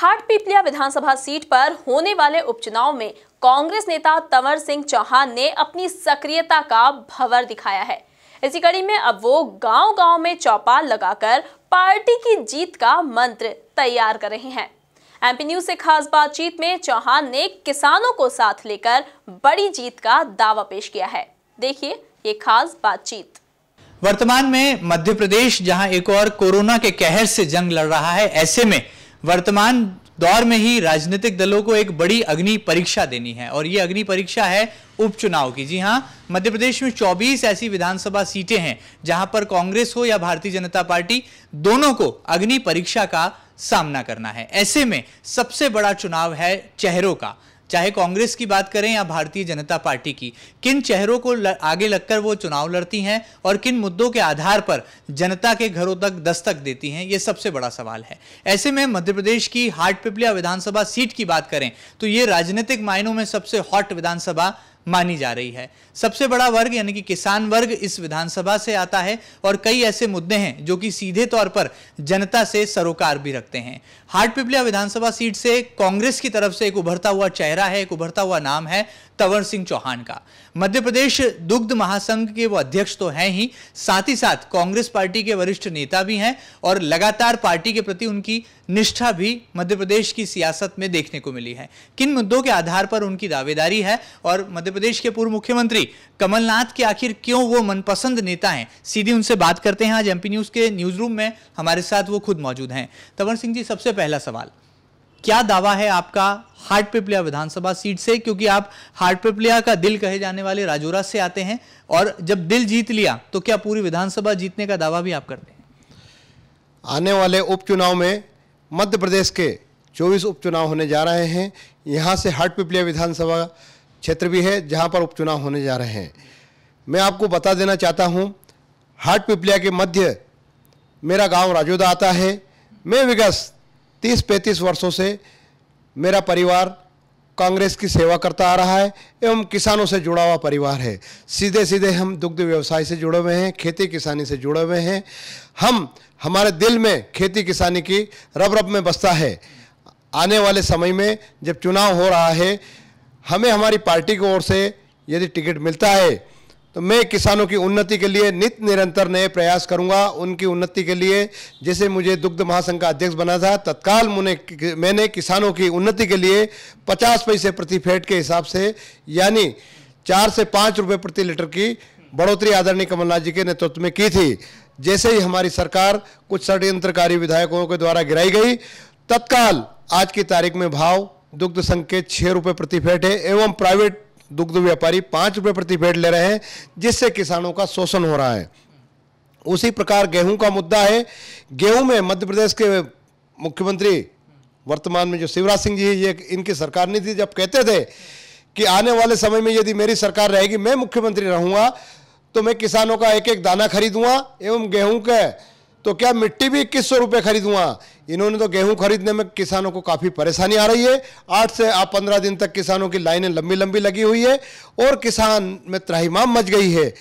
हाटपिपलिया विधानसभा seat पर होने वाले उपचुनाव में कांग्रेस नेता तंवर सिंह चौहान ने अपनी सक्रियता का भवर दिखाया है इसी कड़ी में अब वो गांव-गांव में चौपाल लगाकर पार्टी की जीत का मंत्र तैयार कर रहे हैं एमपी न्यूज से खास बातचीत में चौहान ने किसानों को साथ लेकर बड़ी जीत का दावा पेश किया है देखिए ये खास बातचीत वर्तमान में मध्य प्रदेश जहां एक और कोरोना के कहर से जंग लड़ रहा है ऐसे में वर्तमान दौर में ही राजनीतिक दलों को एक बड़ी अग्नि परीक्षा देनी है और ये अग्नि परीक्षा है उपचुनाव की जी हाँ मध्य प्रदेश में 24 ऐसी विधानसभा सीटें हैं जहां पर कांग्रेस हो या भारतीय जनता पार्टी दोनों को अग्नि परीक्षा का सामना करना है ऐसे में सबसे बड़ा चुनाव है चेहरों का चाहे कांग्रेस की बात करें या भारतीय जनता पार्टी की किन चेहरों को ल, आगे लगकर वो चुनाव लड़ती हैं और किन मुद्दों के आधार पर जनता के घरों तक दस्तक देती हैं ये सबसे बड़ा सवाल है ऐसे में मध्य प्रदेश की हाट पिपलिया विधानसभा सीट की बात करें तो ये राजनीतिक मायनों में सबसे हॉट विधानसभा मानी जा रही है सबसे बड़ा वर्ग यानी कि किसान वर्ग इस विधानसभा से आता है और कई ऐसे मुद्दे हैं जो कि सीधे तौर पर जनता से सरोकार भी रखते हैं हाट पिपलिया विधानसभा सीट से कांग्रेस की तरफ से एक उभरता हुआ चेहरा है एक उभरता हुआ नाम है तवर सिंह चौहान का मध्य प्रदेश दुग्ध महासंघ के वो अध्यक्ष तो हैं ही साथ ही साथ कांग्रेस पार्टी के वरिष्ठ नेता भी हैं और लगातार पार्टी के प्रति उनकी निष्ठा भी मध्य प्रदेश की सियासत में देखने को मिली है किन मुद्दों के आधार पर उनकी दावेदारी है और मध्य प्रदेश के पूर्व मुख्यमंत्री कमलनाथ के आखिर क्यों वो मनपसंद नेता हैं सीधे उनसे बात करते हैं आज एमपी न्यूज़ के न्यूज़ रूम में हमारे साथ वो खुद मौजूद हैं तवर सिंह जी सबसे पहला सवाल क्या दावा है आपका हार्ट पिपलिया विधानसभा सीट से क्योंकि आप हार्ट पिपलिया का दिल कहे जाने वाले राजोरा से आते हैं और जब दिल जीत लिया तो क्या पूरी विधानसभा जीतने का दावा भी आप करते हैं आने वाले उपचुनाव में मध्य प्रदेश के 24 उपचुनाव होने जा रहे हैं यहाँ से हार्ट पिपलिया विधानसभा क्षेत्र भी है जहां पर उपचुनाव होने जा रहे हैं मैं आपको बता देना चाहता हूं हाट पिपलिया के मध्य मेरा गांव राजोदा आता है मैं विगत तीस पैंतीस वर्षों से मेरा परिवार कांग्रेस की सेवा करता आ रहा है एवं किसानों से जुड़ा हुआ परिवार है सीधे सीधे हम दुग्ध व्यवसाय से जुड़े हुए हैं खेती किसानी से जुड़े हुए हैं हम हमारे दिल में खेती किसानी की रब रब में बसता है आने वाले समय में जब चुनाव हो रहा है हमें हमारी पार्टी की ओर से यदि टिकट मिलता है तो मैं किसानों की उन्नति के लिए नित निरंतर नए प्रयास करूंगा उनकी उन्नति के लिए जैसे मुझे दुग्ध महासंघ का अध्यक्ष बना था तत्काल मुने मैंने किसानों की उन्नति के लिए 50 पैसे प्रति फेट के हिसाब से यानी चार से पाँच रुपये प्रति लीटर की बढ़ोतरी आदरणीय कमलनाथ जी के नेतृत्व में की थी जैसे ही हमारी सरकार कुछ षड्यंत्रकारी विधायकों के द्वारा गिराई गई तत्काल आज की तारीख में भाव दुग्ध संघ के छः रुपये प्रति फेट है एवं प्राइवेट दुग्ध व्यापारी पाँच रुपये प्रति फेट ले रहे हैं जिससे किसानों का शोषण हो रहा है उसी प्रकार गेहूं का मुद्दा है गेहूं में मध्य प्रदेश के मुख्यमंत्री वर्तमान में जो शिवराज सिंह जी ये इनकी सरकार नहीं थी जब कहते थे कि आने वाले समय में यदि मेरी सरकार रहेगी मैं मुख्यमंत्री रहूँगा तो मैं किसानों का एक एक दाना खरीदूँगा एवं गेहूँ के तो क्या मिट्टी भी इक्कीस सौ रुपये खरीदूँगा इन्होंने तो गेहूं खरीदने में किसानों को काफ़ी परेशानी आ रही है आठ से आप पंद्रह दिन तक किसानों की लाइनें लंबी लंबी लगी हुई है और किसान में त्राहीमाम मच गई है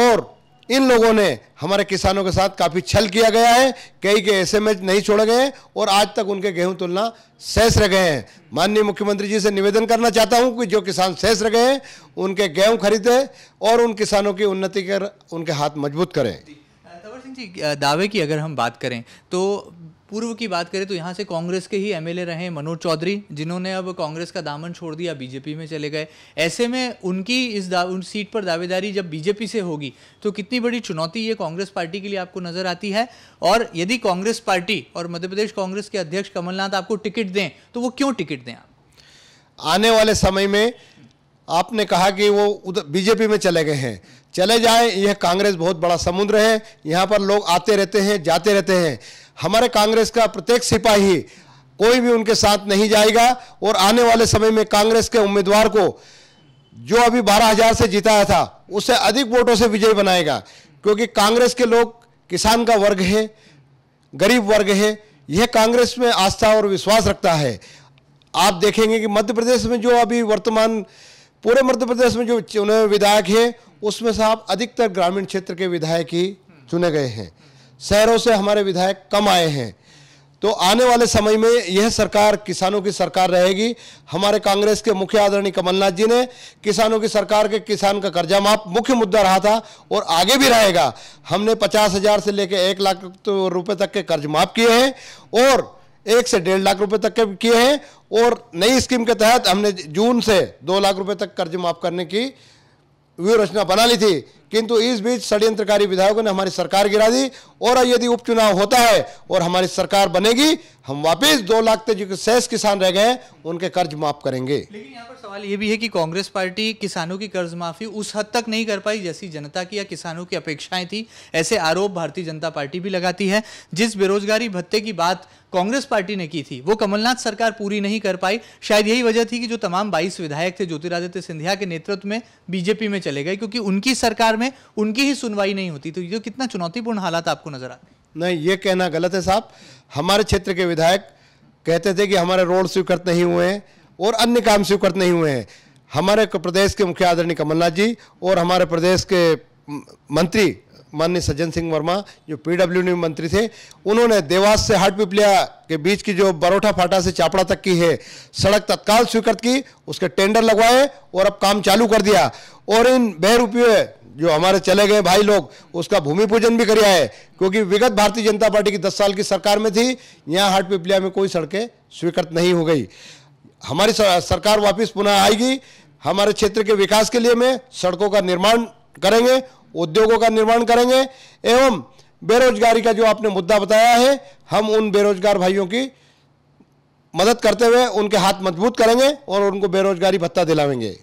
और इन लोगों ने हमारे किसानों के साथ काफ़ी छल किया गया है कई के ऐसे में नहीं छोड़े गए हैं और आज तक उनके गेहूं तुलना शेष रह गए हैं माननीय मुख्यमंत्री जी से निवेदन करना चाहता हूं कि जो किसान शेष रह गए हैं उनके गेहूं खरीदे और उन किसानों की उन्नति कर उनके हाथ मजबूत करें दावे की अगर हम बात करें तो पूर्व की बात करें तो यहाँ से कांग्रेस के ही एमएलए रहे मनोज चौधरी जिन्होंने अब कांग्रेस का दामन छोड़ दिया बीजेपी में चले गए ऐसे में उनकी इस उन सीट पर दावेदारी जब बीजेपी से होगी तो कितनी बड़ी चुनौती ये कांग्रेस पार्टी के लिए आपको नजर आती है और यदि कांग्रेस पार्टी और मध्य प्रदेश कांग्रेस के अध्यक्ष कमलनाथ आपको टिकट दें तो वो क्यों टिकट दें आप आने वाले समय में आपने कहा कि वो उधर बीजेपी में चले गए हैं चले जाएं यह कांग्रेस बहुत बड़ा समुद्र है यहाँ पर लोग आते रहते हैं जाते रहते हैं हमारे कांग्रेस का प्रत्येक सिपाही कोई भी उनके साथ नहीं जाएगा और आने वाले समय में कांग्रेस के उम्मीदवार को जो अभी बारह हजार से जिताया था उसे अधिक वोटों से विजय बनाएगा क्योंकि कांग्रेस के लोग किसान का वर्ग है गरीब वर्ग है यह कांग्रेस में आस्था और विश्वास रखता है आप देखेंगे कि मध्य प्रदेश में जो अभी वर्तमान पूरे मध्य प्रदेश में जो चुने विधायक है उसमें से आप अधिकतर ग्रामीण क्षेत्र के विधायक ही चुने गए हैं शहरों से हमारे विधायक कम आए हैं तो आने वाले समय में यह सरकार किसानों की सरकार रहेगी हमारे कांग्रेस के मुख्य आदरणीय कमलनाथ जी ने किसानों की सरकार के किसान का कर्जा माफ मुख्य मुद्दा रहा था और आगे भी रहेगा हमने पचास हज़ार से लेकर एक लाख तो रुपए तक के कर्ज माफ किए हैं और एक से डेढ़ लाख रुपए तक के किए हैं और नई स्कीम के तहत हमने जून से दो लाख रुपए तक कर्ज माफ करने की व्यूरचना बना ली थी किंतु इस बीच षड्यंत्रकारी विधायकों ने हमारी सरकार गिरा दी और यदि उपचुनाव होता है और हमारी सरकार बनेगी हम वापस दो लाख तक जो शेष किसान रह गए उनके कर्ज माफ करेंगे लेकिन यहाँ पर सवाल ये भी है कि कांग्रेस पार्टी किसानों की कर्ज माफी उस हद तक नहीं कर पाई जैसी जनता की या किसानों की अपेक्षाएं थी ऐसे आरोप भारतीय जनता पार्टी भी लगाती है जिस बेरोजगारी भत्ते की बात कांग्रेस पार्टी ने की थी वो कमलनाथ सरकार पूरी नहीं कर पाई शायद यही वजह थी कि जो तमाम बाईस विधायक थे ज्योतिरादित्य सिंधिया के नेतृत्व में बीजेपी में चले गए क्योंकि उनकी सरकार में उनकी ही सुनवाई नहीं होती तो ये कितना चुनौतीपूर्ण हालात आपको नजर आते नहीं ये कहना गलत है साहब हमारे क्षेत्र के विधायक कहते थे कि हमारे रोड स्वीकृत नहीं हुए हैं और अन्य काम स्वीकृत नहीं हुए हैं हमारे प्रदेश के मुख्य आदरणीय कमलनाथ जी और हमारे प्रदेश के मंत्री माननीय सज्जन सिंह वर्मा जो पीडब्ल्यू में मंत्री थे उन्होंने देवास से हाट पिपलिया के बीच की जो बरोठा फाटा से चापड़ा तक की है सड़क तत्काल स्वीकृत की उसके टेंडर लगवाए और अब काम चालू कर दिया और इन बेहरूपये जो हमारे चले गए भाई लोग उसका भूमि पूजन भी कराया है क्योंकि विगत भारतीय जनता पार्टी की दस साल की सरकार में थी यहाँ हाट पिपलिया में कोई सड़कें स्वीकृत नहीं हो गई हमारी सरकार वापस पुनः आएगी हमारे क्षेत्र के विकास के लिए में सड़कों का निर्माण करेंगे उद्योगों का निर्माण करेंगे एवं बेरोजगारी का जो आपने मुद्दा बताया है हम उन बेरोजगार भाइयों की मदद करते हुए उनके हाथ मजबूत करेंगे और उनको बेरोजगारी भत्ता दिलाएंगे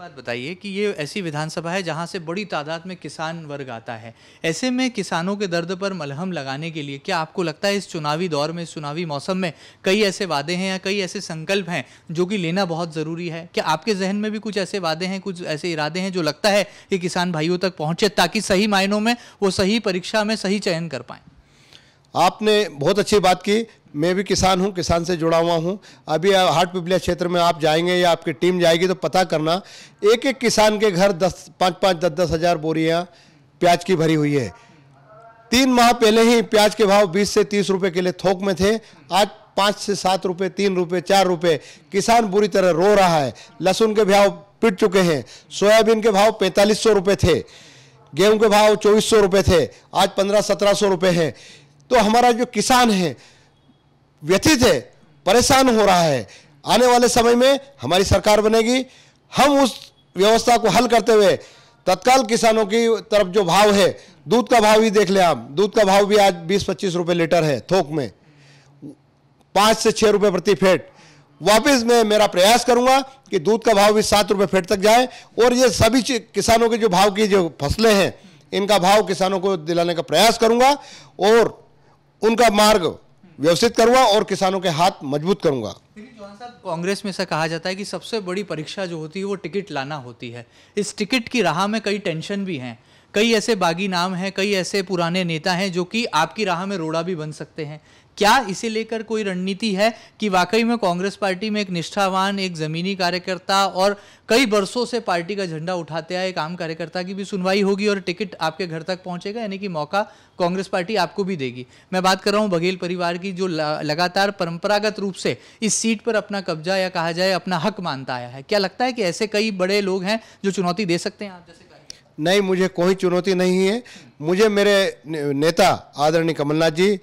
बात बताइए कि ये ऐसी विधानसभा है जहाँ से बड़ी तादाद में किसान वर्ग आता है ऐसे में किसानों के दर्द पर मलहम लगाने के लिए क्या आपको लगता है इस चुनावी दौर में इस चुनावी मौसम में कई ऐसे वादे हैं या कई ऐसे संकल्प हैं जो कि लेना बहुत ज़रूरी है क्या आपके जहन में भी कुछ ऐसे वादे हैं कुछ ऐसे इरादे हैं जो लगता है कि किसान भाइयों तक पहुँचे ताकि सही मायनों में वो सही परीक्षा में सही चयन कर पाएँ आपने बहुत अच्छी बात की मैं भी किसान हूं किसान से जुड़ा हुआ हूं अभी हाट पिपलिया क्षेत्र में आप जाएंगे या आपकी टीम जाएगी तो पता करना एक एक किसान के घर दस पाँच पाँच दस दस हज़ार बोरियाँ प्याज की भरी हुई है तीन माह पहले ही प्याज के भाव बीस से तीस रुपये के लिए थोक में थे आज पाँच से सात रुपये तीन रुपये चार रुपये किसान बुरी तरह रो रहा है लहसुन के भाव पिट चुके हैं सोयाबीन के भाव पैंतालीस सौ रुपये थे गेहूं के भाव चौबीस सौ रुपये थे आज पंद्रह सत्रह सौ रुपये हैं तो हमारा जो किसान है व्यथित है परेशान हो रहा है आने वाले समय में हमारी सरकार बनेगी हम उस व्यवस्था को हल करते हुए तत्काल किसानों की तरफ जो भाव है दूध का भाव भी देख लें आप दूध का भाव भी आज 20-25 रुपए लीटर है थोक में पाँच से छः रुपये प्रति फेट वापस मैं मेरा प्रयास करूंगा कि दूध का भाव भी सात रुपये फेट तक जाए और ये सभी किसानों के जो भाव की जो फसलें हैं इनका भाव किसानों को दिलाने का प्रयास करूंगा और उनका मार्ग व्यवस्थित करूंगा और किसानों के हाथ मजबूत करूंगा कांग्रेस में ऐसा कहा जाता है कि सबसे बड़ी परीक्षा जो होती है वो टिकट लाना होती है इस टिकट की राह में कई टेंशन भी हैं कई ऐसे बागी नाम हैं कई ऐसे पुराने नेता हैं जो कि आपकी राह में रोड़ा भी बन सकते हैं क्या इसे लेकर कोई रणनीति है कि वाकई में कांग्रेस पार्टी में एक निष्ठावान एक जमीनी कार्यकर्ता और कई बरसों से पार्टी का झंडा उठाते आए एक आम कार्यकर्ता की भी सुनवाई होगी और टिकट आपके घर तक पहुंचेगा यानी कि मौका कांग्रेस पार्टी आपको भी देगी मैं बात कर रहा हूं बघेल परिवार की जो लगातार परंपरागत रूप से इस सीट पर अपना कब्जा या कहा जाए अपना हक मानता आया है क्या लगता है कि ऐसे कई बड़े लोग हैं जो चुनौती दे सकते हैं आप जैसे नहीं मुझे कोई चुनौती नहीं है मुझे मेरे नेता आदरणीय कमलनाथ जी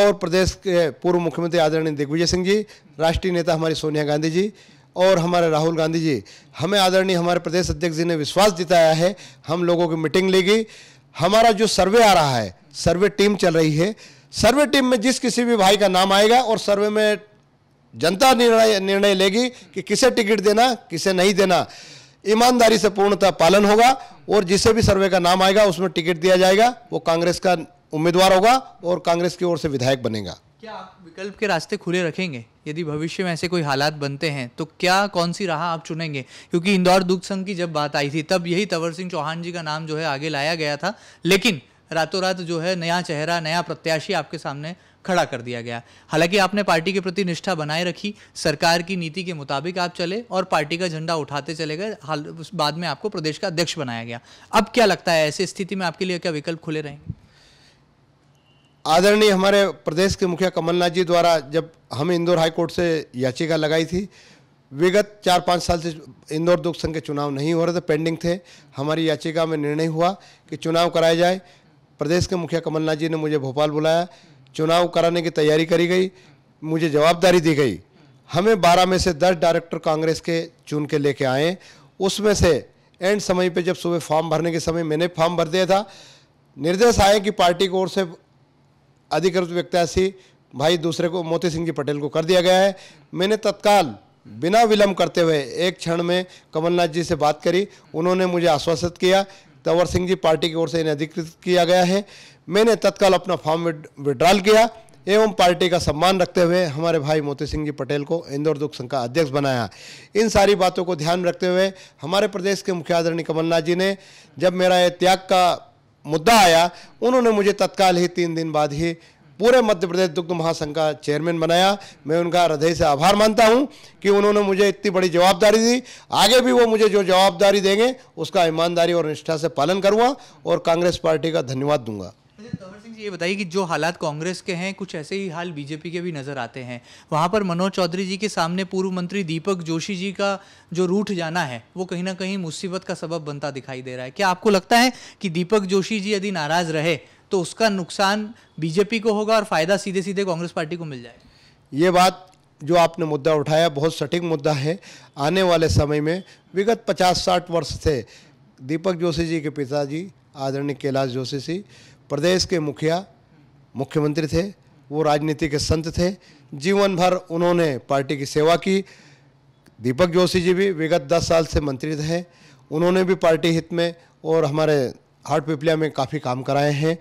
और प्रदेश के पूर्व मुख्यमंत्री आदरणीय दिग्विजय सिंह जी राष्ट्रीय नेता हमारी सोनिया गांधी जी और हमारे राहुल गांधी जी हमें आदरणीय हमारे प्रदेश अध्यक्ष जी ने विश्वास जिताया है हम लोगों की मीटिंग लेगी हमारा जो सर्वे आ रहा है सर्वे टीम चल रही है सर्वे टीम में जिस किसी भी भाई का नाम आएगा और सर्वे में जनता निर्णय निर्णय लेगी कि किसे टिकट देना किसे नहीं देना ईमानदारी से पूर्णतः पालन होगा और जिसे भी सर्वे का नाम आएगा उसमें टिकट दिया जाएगा वो कांग्रेस का उम्मीदवार होगा और कांग्रेस की ओर से विधायक बनेगा क्या आप विकल्प के रास्ते खुले रखेंगे यदि भविष्य में ऐसे कोई हालात बनते हैं तो क्या कौन सी राह आप चुनेंगे क्योंकि इंदौर दुग्ध संघ की जब बात आई थी तब यही तंवर सिंह चौहान जी का नाम जो है आगे लाया गया था लेकिन रातों रात जो है नया चेहरा नया प्रत्याशी आपके सामने खड़ा कर दिया गया हालांकि आपने पार्टी के प्रति निष्ठा बनाए रखी सरकार की नीति के मुताबिक आप चले और पार्टी का झंडा उठाते चले गए बाद में आपको प्रदेश का अध्यक्ष बनाया गया अब क्या लगता है ऐसी स्थिति में आपके लिए क्या विकल्प खुले रहेंगे आदरणीय हमारे प्रदेश के मुखिया कमलनाथ जी द्वारा जब हम इंदौर हाईकोर्ट से याचिका लगाई थी विगत चार पाँच साल से इंदौर दुख संघ के चुनाव नहीं हो रहे थे पेंडिंग थे हमारी याचिका में निर्णय हुआ कि चुनाव कराया जाए प्रदेश के मुखिया कमलनाथ जी ने मुझे भोपाल बुलाया चुनाव कराने की तैयारी करी गई मुझे जवाबदारी दी गई हमें बारह में से दस डायरेक्टर कांग्रेस के चुन के लेके आए उसमें से एंड समय पे जब सुबह फॉर्म भरने के समय मैंने फॉर्म भर दिया था निर्देश आए कि पार्टी की ओर से अधिकृत व्यक्ति भाई दूसरे को मोती सिंह जी पटेल को कर दिया गया है मैंने तत्काल बिना विलंब करते हुए एक क्षण में कमलनाथ जी से बात करी उन्होंने मुझे आश्वासित किया तंवर सिंह जी पार्टी की ओर से इन्हें अधिकृत किया गया है मैंने तत्काल अपना फॉर्म विड्रॉल किया एवं पार्टी का सम्मान रखते हुए हमारे भाई मोती सिंह जी पटेल को इंदौर दुख संघ का अध्यक्ष बनाया इन सारी बातों को ध्यान रखते हुए हमारे प्रदेश के मुख्य आदरणीय कमलनाथ जी ने जब मेरा ये त्याग का मुद्दा आया उन्होंने मुझे तत्काल ही तीन दिन बाद ही पूरे मध्य प्रदेश दुग्ध महासंघ का चेयरमैन बनाया मैं उनका हृदय से आभार मानता हूं कि उन्होंने मुझे इतनी बड़ी जवाबदारी दी आगे भी वो मुझे जो जवाबदारी देंगे उसका ईमानदारी और निष्ठा से पालन करूँगा और कांग्रेस पार्टी का धन्यवाद दूंगा अच्छा, ये बताइए कि जो हालात कांग्रेस के हैं कुछ ऐसे ही हाल बीजेपी के भी नज़र आते हैं वहाँ पर मनोज चौधरी जी के सामने पूर्व मंत्री दीपक जोशी जी का जो रूठ जाना है वो कहीं ना कहीं मुसीबत का सबब बनता दिखाई दे रहा है क्या आपको लगता है कि दीपक जोशी जी यदि नाराज़ रहे तो उसका नुकसान बीजेपी को होगा और फ़ायदा सीधे सीधे कांग्रेस पार्टी को मिल जाए ये बात जो आपने मुद्दा उठाया बहुत सटीक मुद्दा है आने वाले समय में विगत 50-60 वर्ष से दीपक जोशी जी के पिताजी आदरणीय कैलाश जोशी जी प्रदेश के मुखिया मुख्यमंत्री थे वो राजनीति के संत थे जीवन भर उन्होंने पार्टी की सेवा की दीपक जोशी जी भी विगत दस साल से मंत्री रहे उन्होंने भी पार्टी हित में और हमारे हाट पिपलिया में काफ़ी काम कराए हैं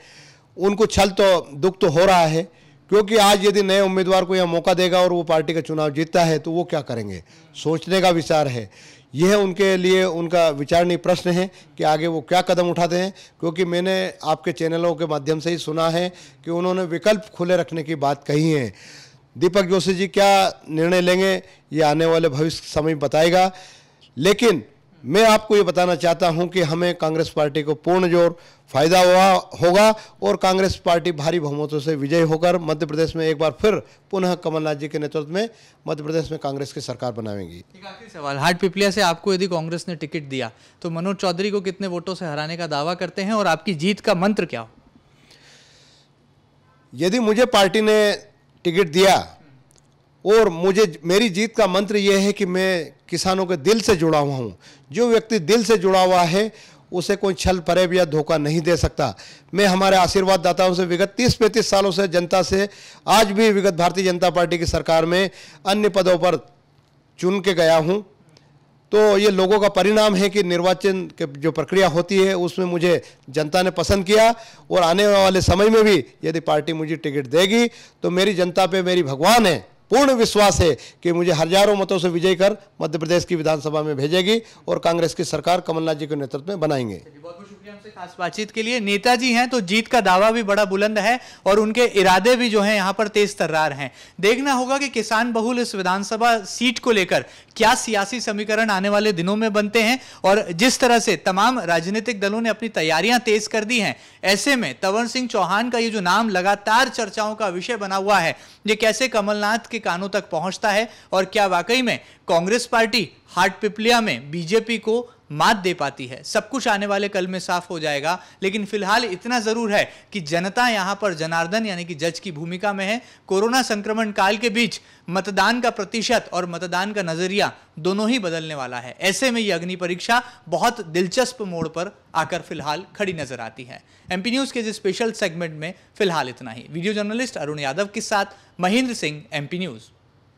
उनको छल तो दुख तो हो रहा है क्योंकि आज यदि नए उम्मीदवार को यह मौका देगा और वो पार्टी का चुनाव जीतता है तो वो क्या करेंगे सोचने का विचार है यह उनके लिए उनका विचारणीय प्रश्न है कि आगे वो क्या कदम उठाते हैं क्योंकि मैंने आपके चैनलों के माध्यम से ही सुना है कि उन्होंने विकल्प खुले रखने की बात कही है दीपक जोशी जी क्या निर्णय लेंगे ये आने वाले भविष्य समय बताएगा लेकिन मैं आपको ये बताना चाहता हूं कि हमें कांग्रेस पार्टी को पूर्ण जोर फायदा हुआ होगा और कांग्रेस पार्टी भारी बहुमतों से विजय होकर मध्य प्रदेश में एक बार फिर पुनः कमलनाथ जी के नेतृत्व में मध्य प्रदेश में कांग्रेस की सरकार बनाएंगी सवाल हाट पिपलिया से आपको यदि कांग्रेस ने टिकट दिया तो मनोज चौधरी को कितने वोटों से हराने का दावा करते हैं और आपकी जीत का मंत्र क्या यदि मुझे पार्टी ने टिकट दिया और मुझे मेरी जीत का मंत्र यह है कि मैं किसानों के दिल से जुड़ा हुआ हूँ जो व्यक्ति दिल से जुड़ा हुआ है उसे कोई छल परेब या धोखा नहीं दे सकता मैं हमारे आशीर्वाद दाताओं से विगत तीस पैंतीस सालों से जनता से आज भी विगत भारतीय जनता पार्टी की सरकार में अन्य पदों पर चुन के गया हूँ तो ये लोगों का परिणाम है कि निर्वाचन के जो प्रक्रिया होती है उसमें मुझे जनता ने पसंद किया और आने वाले समय में भी यदि पार्टी मुझे टिकट देगी तो मेरी जनता पे मेरी भगवान है पूर्ण विश्वास है कि मुझे हजारों मतों से विजय कर मध्य प्रदेश की विधानसभा में भेजेगी और कांग्रेस की सरकार कमलनाथ जी के नेतृत्व में बनाएंगे शुक्रिया हमसे खास बातचीत के लिए नेताजी हैं तो जीत का दावा भी बड़ा बुलंद है और उनके इरादे भी जो हैं यहाँ पर तेज तर्रार हैं देखना होगा कि किसान बहुल इस विधानसभा सीट को लेकर क्या सियासी समीकरण आने वाले दिनों में बनते हैं और जिस तरह से तमाम राजनीतिक दलों ने अपनी तैयारियां तेज कर दी हैं ऐसे में तवर सिंह चौहान का ये जो नाम लगातार चर्चाओं का विषय बना हुआ है ये कैसे कमलनाथ के कानों तक पहुंचता है और क्या वाकई में कांग्रेस पार्टी हार्ट पिपलिया में बीजेपी को मात दे पाती है सब कुछ आने वाले कल में साफ हो जाएगा लेकिन फिलहाल इतना जरूर है कि जनता यहां पर जनार्दन यानी कि जज की भूमिका में है कोरोना संक्रमण काल के बीच मतदान का प्रतिशत और मतदान का नजरिया दोनों ही बदलने वाला है ऐसे में यह अग्नि परीक्षा बहुत दिलचस्प मोड़ पर आकर फिलहाल खड़ी नजर आती है एमपी न्यूज के इस स्पेशल सेगमेंट में फिलहाल इतना ही वीडियो जर्नलिस्ट अरुण यादव के साथ महेंद्र सिंह एमपी न्यूज़